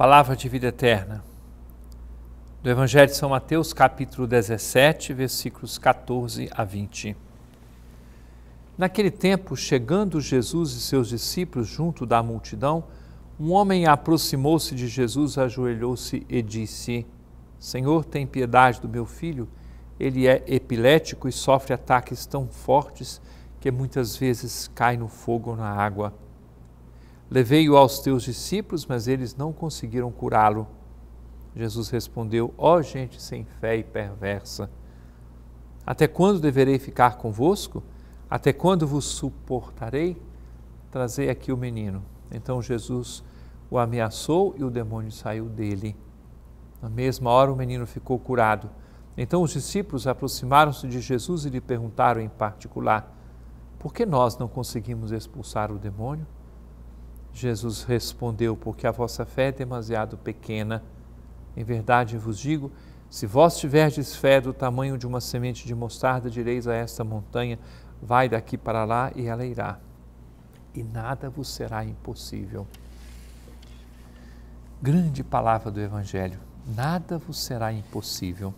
Palavra de vida eterna. Do Evangelho de São Mateus, capítulo 17, versículos 14 a 20. Naquele tempo, chegando Jesus e seus discípulos junto da multidão, um homem aproximou-se de Jesus, ajoelhou-se e disse: Senhor, tem piedade do meu filho. Ele é epilético e sofre ataques tão fortes que muitas vezes cai no fogo ou na água. Levei-o aos teus discípulos, mas eles não conseguiram curá-lo. Jesus respondeu: Ó oh, gente sem fé e perversa, até quando deverei ficar convosco? Até quando vos suportarei? Trazei aqui o menino. Então Jesus o ameaçou e o demônio saiu dele. Na mesma hora o menino ficou curado. Então os discípulos aproximaram-se de Jesus e lhe perguntaram em particular: Por que nós não conseguimos expulsar o demônio? Jesus respondeu: Porque a vossa fé é demasiado pequena. Em verdade vos digo: se vós tiverdes fé do tamanho de uma semente de mostarda, direis a esta montanha: Vai daqui para lá, e ela irá. E nada vos será impossível. Grande palavra do Evangelho: nada vos será impossível.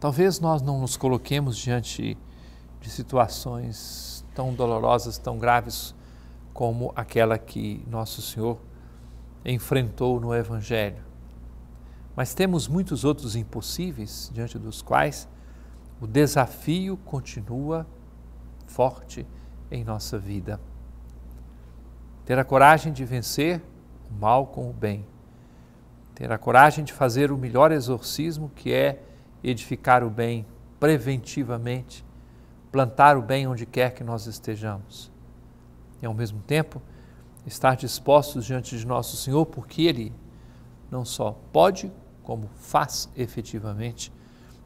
Talvez nós não nos coloquemos diante de situações tão dolorosas, tão graves como aquela que Nosso Senhor enfrentou no Evangelho. Mas temos muitos outros impossíveis diante dos quais o desafio continua forte em nossa vida. Ter a coragem de vencer o mal com o bem. Ter a coragem de fazer o melhor exorcismo que é edificar o bem preventivamente, plantar o bem onde quer que nós estejamos e ao mesmo tempo estar dispostos diante de nosso Senhor, porque Ele não só pode, como faz efetivamente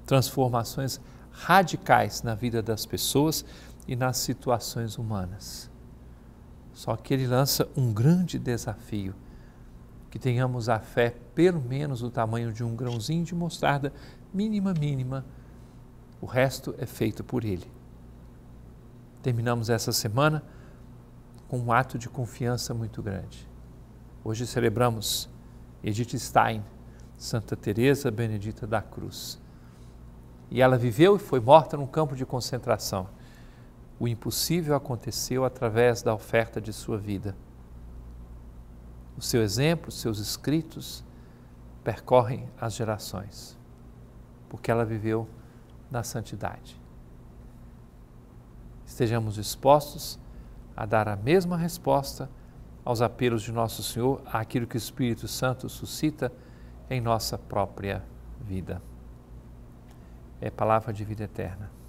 transformações radicais na vida das pessoas e nas situações humanas. Só que ele lança um grande desafio: que tenhamos a fé, pelo menos o tamanho de um grãozinho de mostarda, mínima, mínima. O resto é feito por ele. Terminamos essa semana com um ato de confiança muito grande. Hoje celebramos Edith Stein, Santa Teresa Benedita da Cruz. E ela viveu e foi morta num campo de concentração. O impossível aconteceu através da oferta de sua vida. O seu exemplo, seus escritos percorrem as gerações, porque ela viveu na santidade. Estejamos dispostos a dar a mesma resposta aos apelos de Nosso Senhor, àquilo que o Espírito Santo suscita em nossa própria vida. É palavra de vida eterna.